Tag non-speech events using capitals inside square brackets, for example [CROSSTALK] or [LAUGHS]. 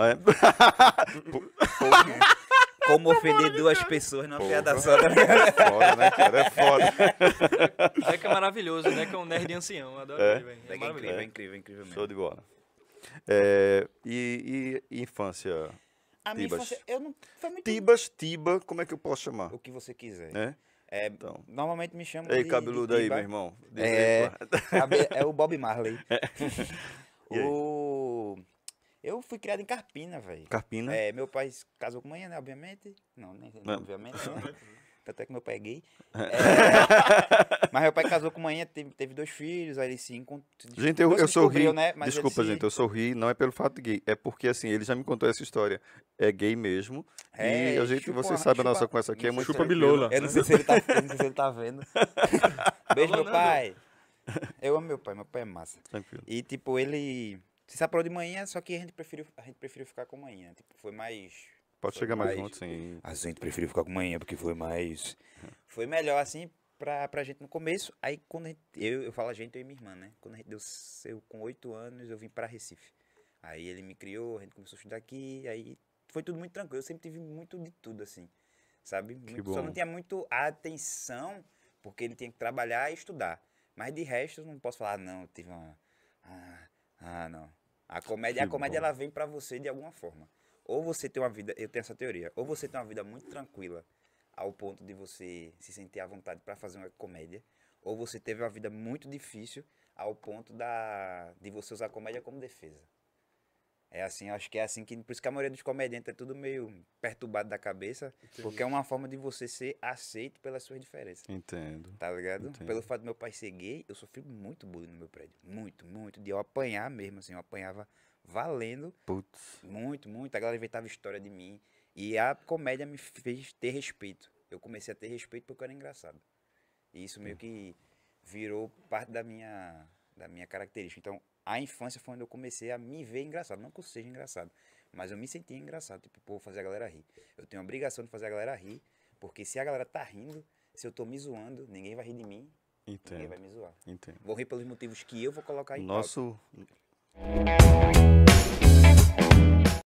É. [LAUGHS] Como ofender duas pessoas numa Porra. piada só. Né? É foda, né, cara? É foda. que [LAUGHS] é maravilhoso, que é um nerd ancião. adoro é. ele, velho. É, é, é incrível, é incrível, incrível mesmo. Show de bola. É, e, e, infância? A minha Tibas. infância, eu não... muito... Tibas, Tiba, como é que eu posso chamar? O que você quiser. É? É, então. Normalmente me chamam Ei, cabeludo de aí, meu irmão. É, é, o Bob Marley. [LAUGHS] É. o fui criado em Carpina, velho. Carpina? É, meu pai casou com manhã, né? Obviamente. Não, nem né, não. obviamente. Né? Até [LAUGHS] que meu pai é gay. É, é. [LAUGHS] mas meu pai casou com manhã, teve, teve dois filhos, aí ele se encontrou. Gente, eu, eu sorri. Né? desculpa, se... gente, eu sorri, não é pelo fato de gay, é porque assim, ele já me contou essa história. É gay mesmo. É, e a gente, chupa, você chupa, sabe a nossa conversa aqui, é muito. Chupa bilola. Eu não sei se ele tá, se ele tá vendo. [LAUGHS] Beijo, tá meu pai. Eu amo meu pai, meu pai é massa. Tranquilo. E tipo, ele se separou de manhã, só que a gente preferiu, a gente preferiu ficar com manhã. Tipo, foi mais. Pode foi chegar mais, mais junto, sim. Ah, a gente preferiu ficar com manhã, porque foi mais. Foi melhor, assim, pra, pra gente no começo. Aí quando gente, eu, eu falo a gente, eu e minha irmã, né? Quando a gente deu eu, com oito anos, eu vim pra Recife. Aí ele me criou, a gente começou a estudar aqui, aí foi tudo muito tranquilo. Eu sempre tive muito de tudo, assim. Sabe? Muito, só não tinha muito atenção, porque ele tinha que trabalhar e estudar. Mas de resto, eu não posso falar, ah, não, não, tive uma. Ah, ah, não. A comédia, a comédia ela vem para você de alguma forma. Ou você tem uma vida, eu tenho essa teoria, ou você tem uma vida muito tranquila ao ponto de você se sentir à vontade para fazer uma comédia, ou você teve uma vida muito difícil ao ponto da de você usar a comédia como defesa. É assim, acho que é assim que. Por isso que a maioria dos comediantes é tudo meio perturbado da cabeça. Entendi. Porque é uma forma de você ser aceito pelas suas diferenças. Entendo. Tá ligado? Entendo. Pelo fato do meu pai ser gay, eu sofri muito bullying no meu prédio. Muito, muito. De eu apanhar mesmo, assim, eu apanhava valendo. Putz. Muito, muito. A galera inventava história de mim. E a comédia me fez ter respeito. Eu comecei a ter respeito porque eu era engraçado. E isso meio que virou parte da minha da minha característica. Então, a infância foi onde eu comecei a me ver engraçado. Não que eu seja engraçado, mas eu me sentia engraçado. Tipo, pô, fazer a galera rir. Eu tenho a obrigação de fazer a galera rir, porque se a galera tá rindo, se eu tô me zoando, ninguém vai rir de mim. Entendo. Ninguém vai me zoar. Entendo. Vou rir pelos motivos que eu vou colocar em Nosso... Pauta.